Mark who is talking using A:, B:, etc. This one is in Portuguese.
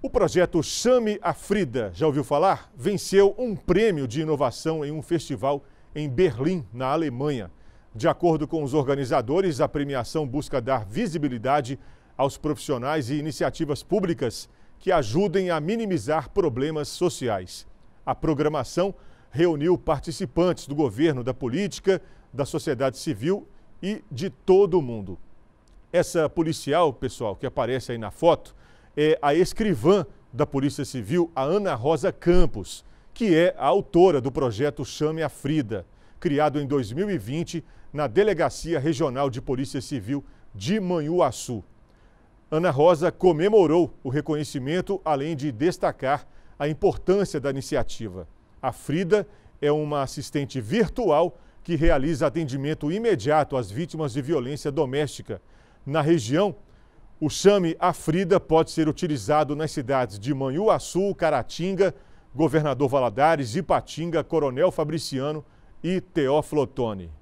A: O projeto Chame a Frida, já ouviu falar? Venceu um prêmio de inovação em um festival em Berlim, na Alemanha. De acordo com os organizadores, a premiação busca dar visibilidade aos profissionais e iniciativas públicas que ajudem a minimizar problemas sociais. A programação reuniu participantes do governo, da política, da sociedade civil e de todo o mundo. Essa policial, pessoal, que aparece aí na foto, é a escrivã da Polícia Civil, a Ana Rosa Campos, que é a autora do projeto Chame a Frida, criado em 2020 na Delegacia Regional de Polícia Civil de Manhuaçu. Ana Rosa comemorou o reconhecimento, além de destacar a importância da iniciativa. A Frida é uma assistente virtual que realiza atendimento imediato às vítimas de violência doméstica. Na região, o chame Afrida pode ser utilizado nas cidades de Manhuaçu, Caratinga, Governador Valadares, Ipatinga, Coronel Fabriciano e Teófilo Otoni.